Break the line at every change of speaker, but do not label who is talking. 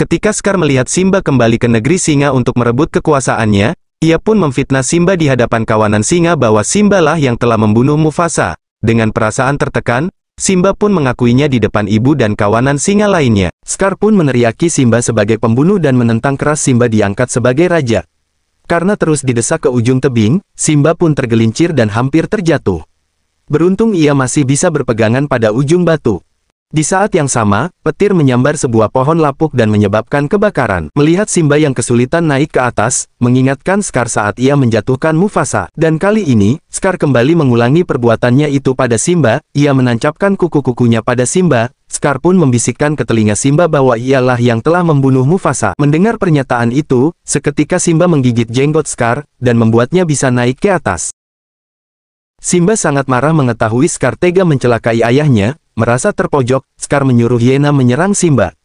Ketika Scar melihat Simba kembali ke negeri singa untuk merebut kekuasaannya, ia pun memfitnah Simba di hadapan kawanan singa bahwa Simba lah yang telah membunuh Mufasa. Dengan perasaan tertekan, Simba pun mengakuinya di depan ibu dan kawanan singa lainnya. Scar pun meneriaki Simba sebagai pembunuh dan menentang keras Simba diangkat sebagai raja. Karena terus didesak ke ujung tebing, Simba pun tergelincir dan hampir terjatuh. Beruntung ia masih bisa berpegangan pada ujung batu. Di saat yang sama, petir menyambar sebuah pohon lapuk dan menyebabkan kebakaran. Melihat Simba yang kesulitan naik ke atas, mengingatkan Scar saat ia menjatuhkan Mufasa. Dan kali ini, Scar kembali mengulangi perbuatannya itu pada Simba, ia menancapkan kuku-kukunya pada Simba, Scar pun membisikkan ke telinga Simba bahwa ialah yang telah membunuh Mufasa. Mendengar pernyataan itu, seketika Simba menggigit jenggot Scar, dan membuatnya bisa naik ke atas. Simba sangat marah mengetahui Scar tega mencelakai ayahnya, merasa terpojok, Scar menyuruh Yena menyerang Simba.